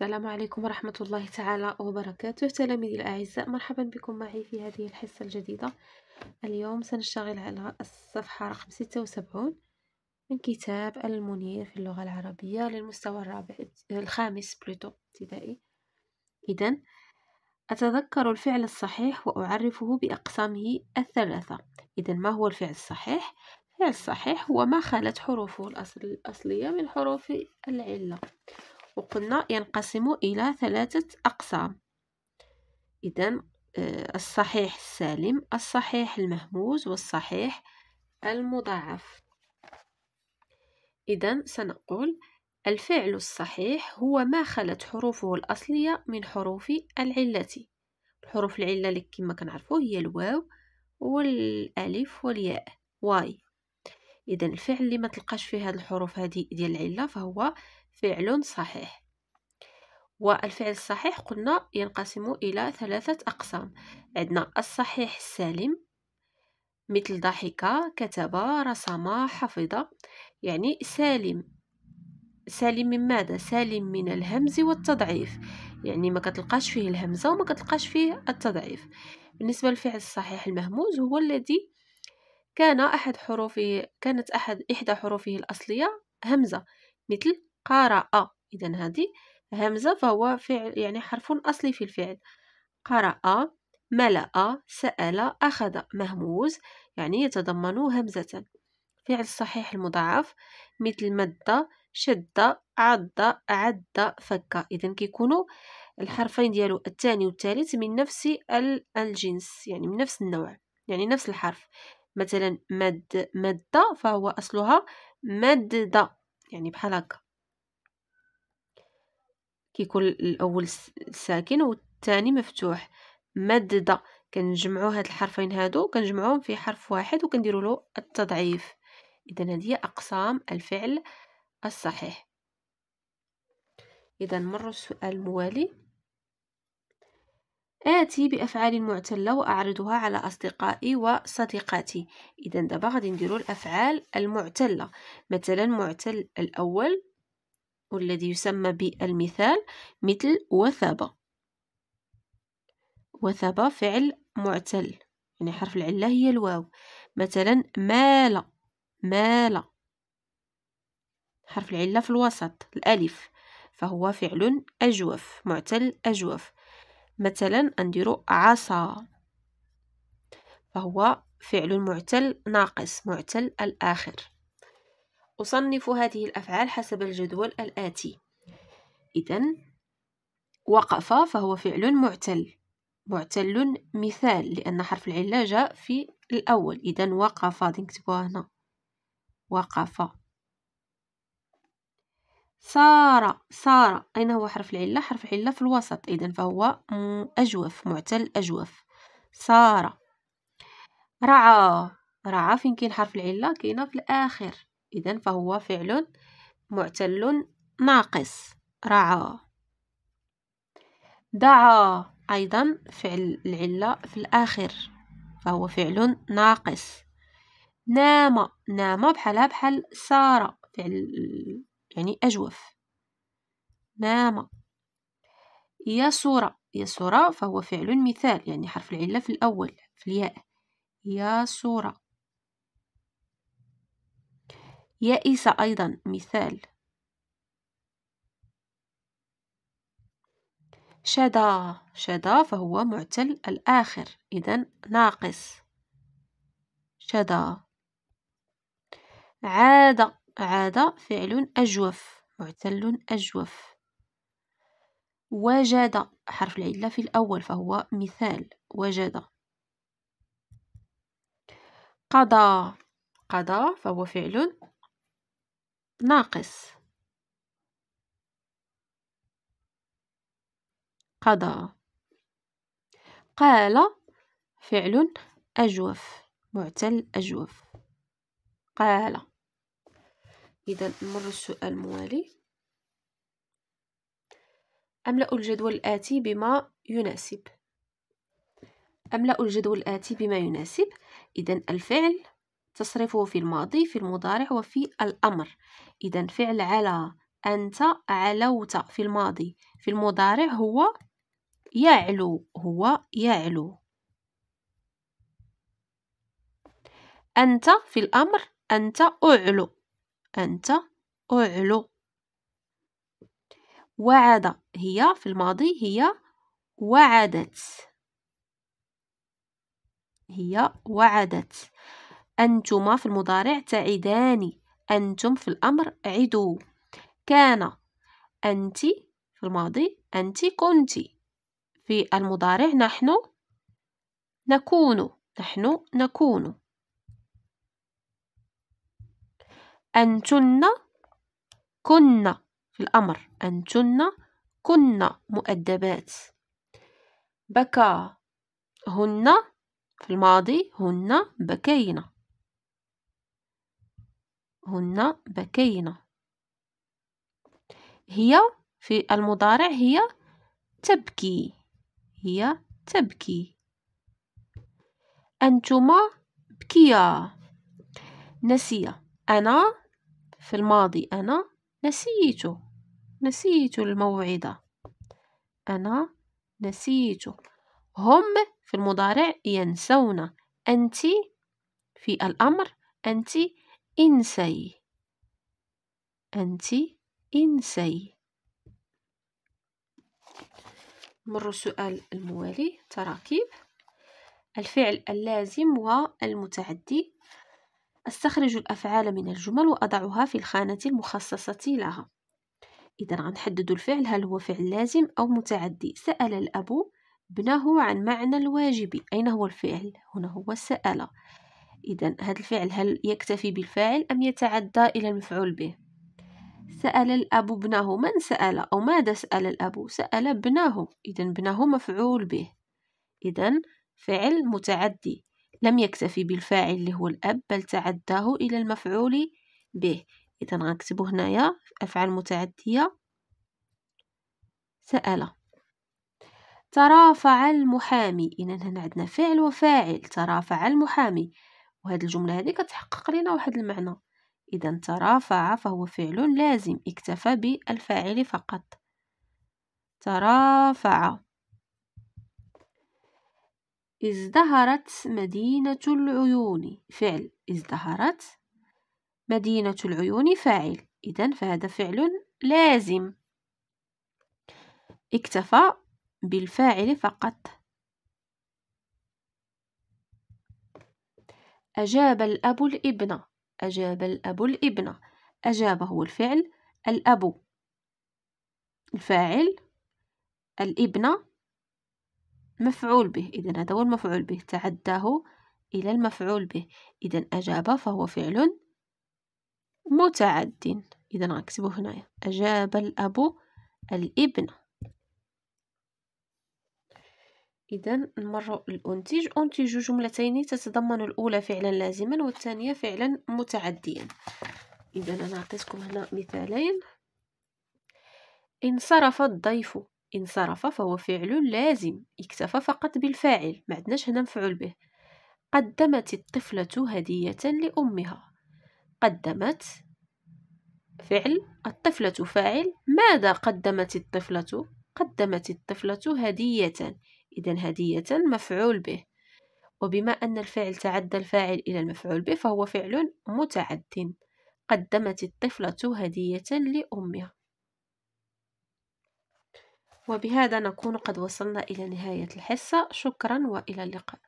السلام عليكم ورحمة الله تعالى وبركاته تلاميذي الأعزاء مرحبا بكم معي في هذه الحصة الجديدة اليوم سنشتغل على الصفحة رقم 76 من كتاب المنير في اللغة العربية للمستوى الرابع الخامس بلوتو ابتدائي إذا أتذكر الفعل الصحيح وأعرفه بأقسامه الثلاثة إذا ما هو الفعل الصحيح؟ الفعل الصحيح هو ما خالت حروفه الأصل الأصلية من حروف العلة وقلنا ينقسم إلى ثلاثة أقسام إذا آه، الصحيح السالم الصحيح المهموز والصحيح المضاعف إذا سنقول الفعل الصحيح هو ما خلت حروفه الأصلية من حروف العلة الحروف العلة اللي كما كنعرفو هي الواو والالف والياء واي إذا الفعل اللي ما تلقاش فيه هاد الحروف هذه ديال العلة فهو فعل صحيح والفعل الصحيح قلنا ينقسم إلى ثلاثة أقسام عندنا الصحيح السالم مثل ضحك كتب رسم حفظ يعني سالم سالم من ماذا سالم من الهمز والتضعيف يعني ما كتلقاش فيه الهمزة وما كتلقاش فيه التضعيف بالنسبة للفعل الصحيح المهموز هو الذي كان أحد حروفه كانت أحد إحدى حروفه الأصلية همزة مثل قرأ إذا هذه همزة فهو فعل يعني حرف أصلي في الفعل قرأ ملأ سأل أخذ مهموز يعني يتضمن همزة فعل صحيح المضاعف مثل مد شد عض عد فك إذا كيكونوا الحرفين ديالو الثاني والثالث من نفس الجنس يعني من نفس النوع يعني نفس الحرف مثلا مد مد فهو أصلها مدد يعني بحال هكا كيكون الاول ساكن والثاني مفتوح مدد كنجمعوا هاد الحرفين هادو كنجمعوهم في حرف واحد وكنديروا له التضعيف اذا هذه هي اقسام الفعل الصحيح اذا مر السؤال الموالي آتي بأفعال معتلة وأعرضها على أصدقائي وصديقاتي إذا دابا غادي نديرو الأفعال المعتلة مثلا معتل الأول والذي يسمى بالمثال مثل وثب وثب فعل معتل يعني حرف العلة هي الواو مثلا مال مال حرف العلة في الوسط الألف فهو فعل أجوف معتل أجوف مثلا أنديرو عصا فهو فعل معتل ناقص معتل الآخر أصنف هذه الأفعال حسب الجدول الآتي إذا وقف فهو فعل معتل معتل مثال لأن حرف العلة جاء في الأول إذا وقف غادي نكتبوها هنا وقف صار صار أين هو حرف العلة حرف العلة في الوسط إذا فهو أجوف معتل أجوف صار رعى رعى فين كاين حرف العلة كاينه في الآخر إذا فهو فعل معتل ناقص رعى دعا أيضا فعل العلة في الآخر فهو فعل ناقص نام نام بحالها بحال سارة فعل يعني أجوف نام يسر يسر فهو فعل مثال يعني حرف العلة في الأول في الياء يسر يائس أيضا مثال شدا شدا فهو معتل الآخر إذا ناقص شدا عاد عاد فعل أجوف معتل أجوف وجد حرف العلة في الأول فهو مثال وجد قضى قضى فهو فعل ناقص قضى قال فعل أجوف معتل أجوف قال إذا نمر السؤال الموالي أملأ الجدول الآتي بما يناسب أملأ الجدول الآتي بما يناسب إذا الفعل تصرفه في الماضي في المضارع وفي الأمر إذا فعل على أنت علوت في الماضي في المضارع هو يعلو هو يعلو أنت في الأمر أنت أعلو أنت أعلو وعد هي في الماضي هي وعدت هي وعدت أنتما في المضارع تعدان أنتم في الأمر عدو كان أنت في الماضي أنت كنت في المضارع نحن نكون نحن نكون أنتن كنا في الأمر أنتن كنا مؤدبات بكى هن في الماضي هن بكينا هن بكين هي في المضارع هي تبكي هي تبكي أنتما بكيا نسي أنا في الماضي أنا نسيت نسيت الموعدة أنا نسيت هم في المضارع ينسون أنت في الأمر أنت انسي أنت انسي مر السؤال الموالي تراكيب الفعل اللازم والمتعدي أستخرج الأفعال من الجمل وأضعها في الخانة المخصصة لها إذا غنحدد الفعل هل هو فعل لازم أو متعدي سأل الأب ابنه عن معنى الواجب أين هو الفعل؟ هنا هو سأل إذا هذا الفعل هل يكتفي بالفاعل أم يتعدى إلى المفعول به سأل الأب ابنه من سأل أو ماذا سأل الأب سأل ابنه إذا ابنه مفعول به إذا فعل متعدي لم يكتفي بالفاعل اللي هو الأب بل تعداه إلى المفعول به إذا غنكتبو هنايا أفعال متعدية سأل ترافع المحامي إذا هنا عندنا فعل وفاعل ترافع المحامي وهاد الجملة هذه كتحقق لنا واحد المعنى إذا ترافع فهو فعل لازم اكتفى بالفاعل فقط ترافع ازدهرت مدينة العيون فعل ازدهرت مدينة العيون فاعل إذا فهذا فعل لازم اكتفى بالفاعل فقط أجاب الأب الابن أجاب الأب الابن أجاب هو الفعل الأب الفاعل الابن مفعول به إذا هذا هو المفعول به تعداه إلى المفعول به إذا أجاب فهو فعل متعد إذا غنكتبو هنايا أجاب الأب الابن إذا نمر الأنتج أنتج جملتين تتضمن الأولى فعلا لازما والثانية فعلا متعديا إذا أنا أعطيتكم هنا مثالين انصرف الضيف انصرف فهو فعل لازم اكتفى فقط بالفاعل ما عندناش هنا مفعول به قدمت الطفلة هدية لأمها قدمت فعل الطفلة فاعل ماذا قدمت الطفلة قدمت الطفلة هدية إذا هدية مفعول به وبما أن الفعل تعدى الفاعل إلى المفعول به فهو فعل متعد قدمت الطفلة هدية لأمها وبهذا نكون قد وصلنا إلى نهاية الحصة شكرا وإلى اللقاء